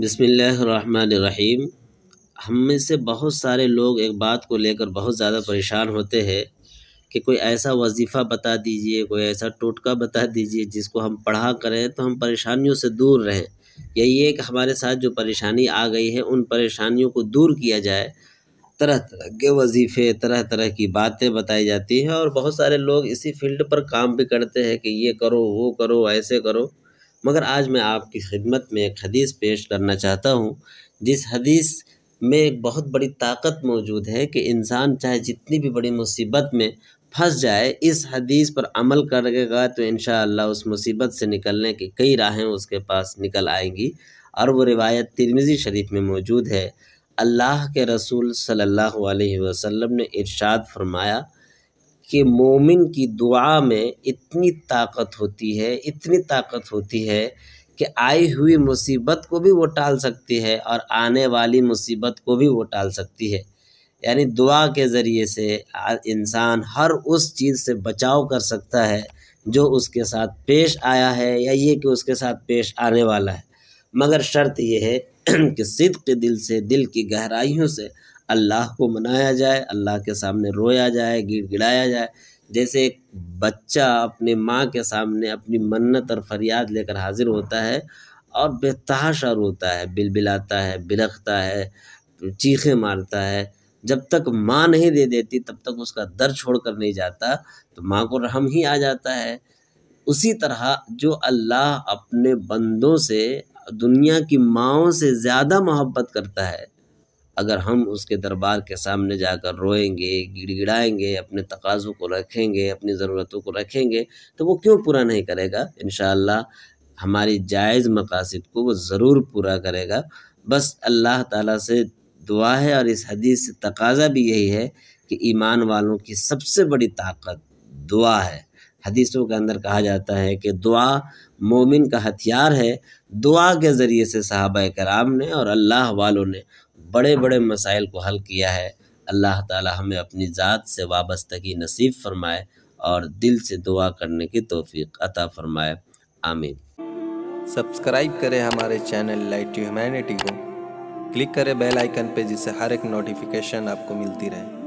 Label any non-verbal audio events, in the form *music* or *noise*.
बिसमीम हम में से बहुत सारे लोग एक बात को लेकर बहुत ज़्यादा परेशान होते हैं कि कोई ऐसा वजीफ़ा बता दीजिए कोई ऐसा टोटका बता दीजिए जिसको हम पढ़ा करें तो हम परेशानियों से दूर रहें यही है कि हमारे साथ जो परेशानी आ गई है उन परेशानियों को दूर किया जाए तरह तरह के वजीफ़े तरह तरह की बातें बताई जाती हैं और बहुत सारे लोग इसी फील्ड पर काम भी करते हैं कि ये करो वो करो ऐसे करो मगर आज मैं आपकी खिदमत में एक हदीस पेश करना चाहता हूँ जिस हदीस में एक बहुत बड़ी ताकत मौजूद है कि इंसान चाहे जितनी भी बड़ी मुसीबत में फंस जाए इस हदीस पर अमल करेगा तो इन उस मुसीबत से निकलने की कई राहें उसके पास निकल आएंगी और वो रिवायत तिरमिज़ी शरीफ में मौजूद है अल्लाह के रसूल सल्लल्लाहु अलैहि वसल्लम ने इरशाद फरमाया कि मोमिन की दुआ में इतनी ताकत होती है इतनी ताकत होती है कि आई हुई मुसीबत को भी वो टाल सकती है और आने वाली मुसीबत को भी वो टाल सकती है यानी दुआ के ज़रिए से इंसान हर उस चीज़ से बचाव कर सकता है जो उसके साथ पेश आया है या ये कि उसके साथ पेश आने वाला है मगर शर्त यह है *clears throat* कि सिद्ध दिल से दिल की गहराइयों से अल्लाह को मनाया जाए अल्लाह के सामने रोया जाए गिड़गिड़ाया जाए जैसे एक बच्चा अपने माँ के सामने अपनी मन्नत और फरियाद लेकर हाजिर होता है और बेतहाशा रोता है बिलबिलाता है बिलखता है चीखें मारता है जब तक माँ नहीं दे देती तब तक उसका दर छोड़ कर नहीं जाता तो माँ को रहम ही आ जाता है उसी तरह जो अल्लाह अपने बंदों से दुनिया की माओ से ज़्यादा मोहब्बत करता है अगर हम उसके दरबार के सामने जाकर रोएंगे गिड़गिड़ाएंगे अपने तकाज़ों को रखेंगे अपनी ज़रूरतों को रखेंगे तो वो क्यों पूरा नहीं करेगा इन हमारी जायज़ मकासद को वो ज़रूर पूरा करेगा बस अल्लाह ताला से दुआ है और इस हदीस से तकाजा भी यही है कि ईमान वालों की सबसे बड़ी ताकत दुआ है हदीसों के अंदर कहा जाता है कि दुआ मोमिन का हथियार है दुआ के ज़रिए से सहाबा कराम ने और अल्लाह वालों ने बड़े बड़े मसाइल को हल किया है अल्लाह ताला हमें अपनी ज़ात से वाबस्तगी नसीब फरमाए और दिल से दुआ करने की तोफ़ी अता फरमाए आमीन सब्सक्राइब करें हमारे चैनल लाइट टू ह्यूमैनिटी को क्लिक करें बेल आइकन पे जिससे हर एक नोटिफिकेशन आपको मिलती रहे